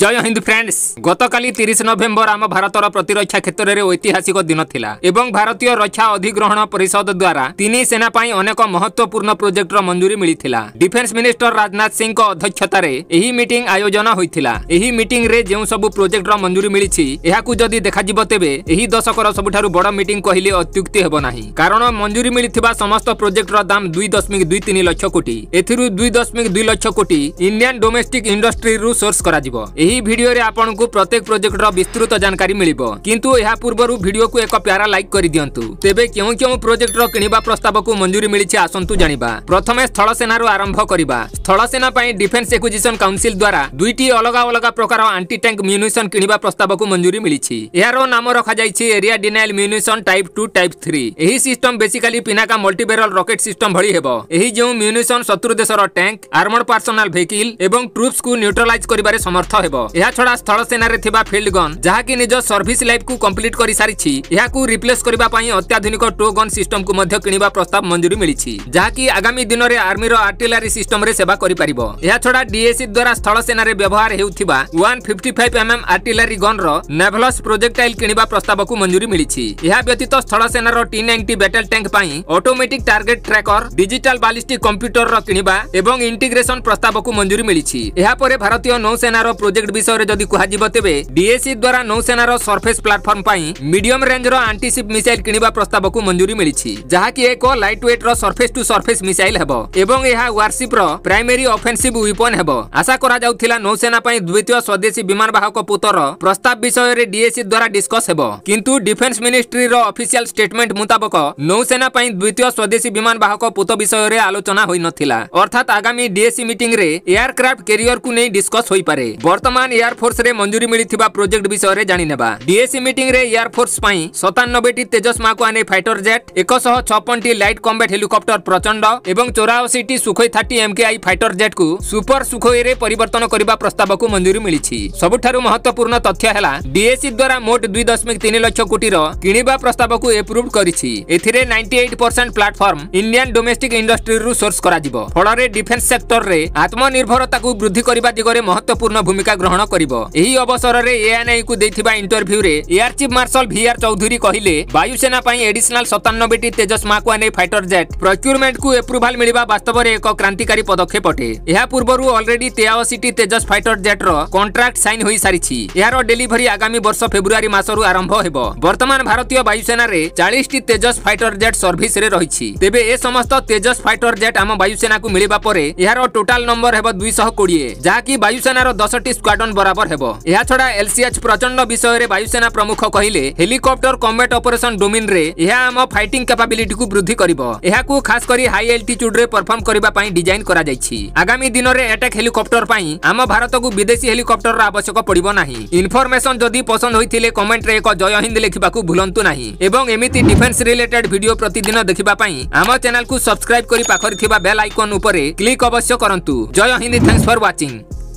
জয় Hind friends গতকালি তিরিশ November আম ভারতর প্রতিরক্ষা ক্ষেত্রে ঐতিহাসিক দিন লা এবং ভারতীয় রক্ষা অধিগ্রহণ পরিষদ দ্বারা তিন সেনা পাই অনেক মহত্বপূর্ণ প্রোজেক্টর মঞ্জুরি মিলিছিল ডিফেন্স মিনিষ্টর রাজনাথ সিং অধ্যক্ষতার এই মিটিং আয়োজন হয়েছিল এই মিটিং রে যে সব প্রোজেক্টর মঞ্জুরি মিলিছি এখন যদি দেখাযিব তেবে এই দশকর সবুঠার বড় মিটিং কহিলে অত্যুক্তি হব না কারণ মঞ্জুরি মিলিথিবা সমস্ত প্রোজেক্টর দাম দুই দশমিক দুই তিন লক্ষ কোটি এথিরু দুই দশমিক দুই লক্ষ কোটি ইন্ডিয়ান ডোমেস্টিক ইন্ডস্ট্রি রু সোর্স করা ଏହି ଭିଡିଓରେ ଆପଣଙ୍କୁ ପ୍ରତ୍ୟେକ ପ୍ରୋଜେକ୍ଟର ବିସ୍ତୃତ ଜାଣକାରୀ ମିଳିବ କିନ୍ତୁ ଏହା ପୂର୍ବରୁ ଭିଡିଓକୁ ଏକ ପ୍ୟାରା ଲାଇକ୍ କରିଦିଅନ୍ତୁ ତେବେ କେଉଁ କେଉଁ ପ୍ରୋଜେକ୍ଟର କିଣିବା ପ୍ରସ୍ତାବକୁ ମଞ୍ଜୁରୀ ମିଳିଛି ଆସନ୍ତୁ ଜାଣିବା ପ୍ରଥମେ ସ୍ଥଳସେନାରୁ ଆରମ୍ଭ କରିବା ସ୍ଥଳସେନା ପାଇଁ ଡିଫେନ୍ସ ଏକ୍ୱିଜିସନ୍ କାଉନସିଲ୍ ଦ୍ୱାରା ଦୁଇଟି ଅଲଗା ଅଲଗା ପ୍ରକାର ଆଣ୍ଟି ଟ୍ୟାଙ୍କ ମ୍ୟୁନିସନ୍ କିଣିବା ପ୍ରସ୍ତାବକୁ ମଞ୍ଜୁରୀ ମିଳିଛି ଏହାର ନାମ ରଖାଯାଇଛି area denial munition type two type three ଏହି system basically Pinaka multibarrel rocket system ଭଳି ହେବ ଏହି ଯେଉଁ ମ୍ୟୁନିସନ୍ ଶତ୍ରୁ ଦେଶର ଟ୍ୟାଙ୍କ ଆର୍ମଡ୍ ପର୍ସନାଲ୍ ଭେହିକିଲ୍ ଏବଂ ଟ୍ରୁପ୍ସକୁ ନ୍ୟୁଟ୍ରାଲାଇଜ୍ କରିବାରେ ସମର୍ଥ ହେବ ହେବ ଏହାଛଡ଼ା ସ୍ଥଳ ସେନାରେ ଥିବା ଫିଲ୍ଡ ଗନ୍ ଯାହାକି ନିଜ ସର୍ଭିସ୍ ଲାଇଫ୍କୁ କମ୍ପ୍ଲିଟ୍ କରିସାରିଛି ଏହାକୁ ରିପ୍ଲେସ୍ କରିବା ପାଇଁ ଅତ୍ୟାଧୁନିକ ଟୋ ଗନ୍ ସିଷ୍ଟମକୁ ମଧ୍ୟ କିଣିବା ପ୍ରସ୍ତାବ ମଞ୍ଜୁରୀ ମିଳିଛି ଯାହାକି ଆଗାମୀ ଦିନରେ ଆର୍ମିର ଆର୍ଟିଲାରୀ ସିଷ୍ଟମରେ ସେବା କରିପାରିବ ଏହାଛଡ଼ା ଡିଏସି ଦ୍ୱାରା ସ୍ଥଳ ସେନାରେ ବ୍ୟବହାର ହେଉଥିବା one fifty five MM artillery ଗନ୍ର ନେଭଲସ୍ ପ୍ରୋଜେକ୍ଟାଇଲ୍ କିଣିବା ପ୍ରସ୍ତାବକୁ ମଞ୍ଜୁରୀ ମିଳିଛି ଏହା ବ୍ୟତୀତ ସ୍ଥଳ ସେନାର ଟି ନାଇଣ୍ଟି ବ୍ୟାଟେଲ୍ ଟ୍ୟାଙ୍କ ପାଇଁ automatic target tracker digital ballistic କମ୍ପ୍ୟୁଟରର କିଣିବା ଏବଂ ଇଣ୍ଟିଗ୍ରେସନ୍ ପ୍ରସ୍ତାବକୁ ମଞ୍ଜୁରୀ ମିଳିଛି ଏହାପରେ ଭାରତୀୟ ନୌସେନାର ପ୍ରୋଜେକ୍ଟ प्रोजेक्ट विषय जदि कहे डीएससी द्वारा नौसेनार सरफेस प्लाटफर्म मीडियम रेंजर आंटीसीप मिसाइल किणवा प्रस्ताव को मंजूरी मिली जहाँकि एक light weight surface to surface missile होारशिप प्राइमेरी अफेन्सीव ओपन हो आशा कर नौसेना द्वितीय स्वदेशी विमानवाहक बाहक पोतर प्रस्ताव विषय में डीएससी द्वारा डिस्कस हे कि डिफेन्स मिनिस्ट्री अफिसील स्टेटमेंट मुताबक नौसेना द्वितीय स्वदेशी विमानवाहक बाहक पोत विषय में आलोचना हो नाला अर्थात आगामी डीएससी मीटिंग में एयारक्राफ्ट कैरियर को नहीं डिस्कस हो पाए बर्तमान ବର୍ତ୍ତମାନ ଏୟାରଫୋର୍ସରେ ମଞ୍ଜୁରୀ ମିଳିଥିବା ପ୍ରୋଜେକ୍ଟ ବିଷୟରେ ଜାଣିନେବା ଡିଏସି ମିଟିଂରେ ଏୟାରଫୋର୍ସ ପାଇଁ ସତାନବେଟି ତେଜସ୍ ମାକୁଆନେ ଫାଇଟର ଜେଟ୍ ଏକଶହ ଛପନଟି ଲାଇଟ୍ କମ୍ବେଟ୍ ହେଲିକପ୍ଟର ପ୍ରଚଣ୍ଡ ଏବଂ ଚଉରାଅଶୀଟି ସୁଖୋଇ ଥାର୍ଟି ଏମ୍କେଆଇ ଫାଇଟର ଜେଟ୍କୁ ସୁପର ସୁଖୋଇରେ ପରିବର୍ତ୍ତନ କରିବା ପ୍ରସ୍ତାବକୁ ମଞ୍ଜୁରୀ ମିଳିଛି ସବୁଠାରୁ ମହତ୍ୱପୂର୍ଣ୍ଣ ତଥ୍ୟ ହେଲା ଡିଏସି ଦ୍ୱାରା ମୋଟ ଦୁଇ ଦଶମିକ ତିନି ଲକ୍ଷ କୋଟିର କିଣିବା ପ୍ରସ୍ତାବକୁ ଏପ୍ରୁଭ କରିଛି ଏଥିରେ ninety eight percent platform Indian domestic ଇଣ୍ଡଷ୍ଟ୍ରିରୁ ସୋର୍ସ କରାଯିବ ଫଳରେ ଡିଫେନ୍ସ ସେକ୍ଟରରେ ଆତ୍ମନିର୍ଭରତାକୁ ବୃଦ୍ଧି କରିବା ଦିଗରେ ମହତ୍ୱପୂର୍ଣ୍ଣ ଭୂମିକା ଗ୍ରହଣ କରିବ ଏହି ଅବସରରେ ଏଏନ୍ଆଇକୁ ଦେଇଥିବା ଇଣ୍ଟରଭ୍ୟୁରେ air chief marshal VR Chaudhari କହିଲେ ବାୟୁସେନା ପାଇଁ ଏଡିସନାଲ ସତାନବେଟି ତେଜସ୍ମାକୁ ଆନେ ଫାଇଟର ଜେଟ୍ ପ୍ରକ୍ୟୁରମେଣ୍ଟକୁ ଏପ୍ରୁଭାଲ ମିଳିବା ବାସ୍ତବରେ ଏକ କ୍ରାନ୍ତିକାରୀ ପଦକ୍ଷେପ ଅଟେ ଏହା ପୂର୍ବରୁ ଅଲରେଡି ତେୟାଅଶୀଟି ତେଜସ୍ ଫାଇଟର ଜେଟ୍ର କଣ୍ଟ୍ରାକ୍ଟ ସାଇନ୍ ହୋଇସାରିଛି ଏହାର ଡେଲିଭରି ଆଗାମୀ ବର୍ଷ ଫେବୃଆରୀ ମାସରୁ ଆରମ୍ଭ ହେବ ବର୍ତ୍ତମାନ ଭାରତୀୟ ବାୟୁସେନାରେ ଚାଳିଶଟି ତେଜସ୍ ଫାଇଟର ଜେଟ୍ ସର୍ଭିସରେ ରହିଛି ତେବେ ଏ ସମସ୍ତ ତେଜସ୍ ଫାଇଟର ଜେଟ୍ ଆମ ବାୟୁସେନାକୁ ମିଳିବା ପରେ ଏହାର ଟୋଟାଲ ନମ୍ବର ହେବ ଦୁଇଶହ କୋଡ଼ିଏ ଯାହାକି ବାୟୁସେନାର ଦଶଟି ସ୍କ୍ୱାଡନ୍ ବରାବର ହେବ ଏହାଛଡ଼ା ଏଲ୍ସିଏଚ୍ ପ୍ରଚଣ୍ଡ ବିଷୟରେ ବାୟୁସେନା ପ୍ରମୁଖ କହିଲେ ହେଲିକପ୍ଟର କମ୍ବାଟ୍ ଅପରେସନ୍ ଡୋମିନ୍ରେ ଏହା ଆମ ଫାଇଟିଂ କ୍ୟାପାବିଲିଟିକୁ ବୃଦ୍ଧି କରିବ ଏହାକୁ ଖାସ୍ କରି ହାଇ ଆଲ୍ଟିଚ୍ୟୁଡ୍ରେ ପରଫର୍ମ କରିବା ପାଇଁ ଡିଜାଇନ୍ କରାଯାଇଛି ଆଗାମୀ ଦିନରେ ଆଟାକ୍ ହେଲିକପ୍ଟର ପାଇଁ ଆମ ଭାରତକୁ ବିଦେଶୀ ହେଲିକପ୍ଟରର ଆବଶ୍ୟକ ପଡ଼ିବ ନାହିଁ ଇନଫର୍ମେସନ୍ ଯଦି ପସନ୍ଦ ହୋଇଥିଲେ କମେଣ୍ଟରେ ଏକ ଜୟ ହିନ୍ଦ ଲେଖିବାକୁ ଭୁଲନ୍ତୁ ନାହିଁ ଏବଂ ଏମିତି ଡିଫେନ୍ସ ରିଲେଟେଡ୍ ଭିଡିଓ ପ୍ରତିଦିନ ଦେଖିବା ପାଇଁ ଆମ ଚ୍ୟାନେଲକୁ ସବସ୍କ୍ରାଇବ୍ କରି ପାଖରେ ଥିବା ବେଲ୍ ଆଇକନ୍ ଉପରେ କ୍ଲିକ୍ ଅବଶ୍ୟ କରନ୍ତୁ ଜୟ ହିନ୍ଦ ଥ୍ୟାଙ୍କସ୍ ଫର୍ ୱାଚିଂ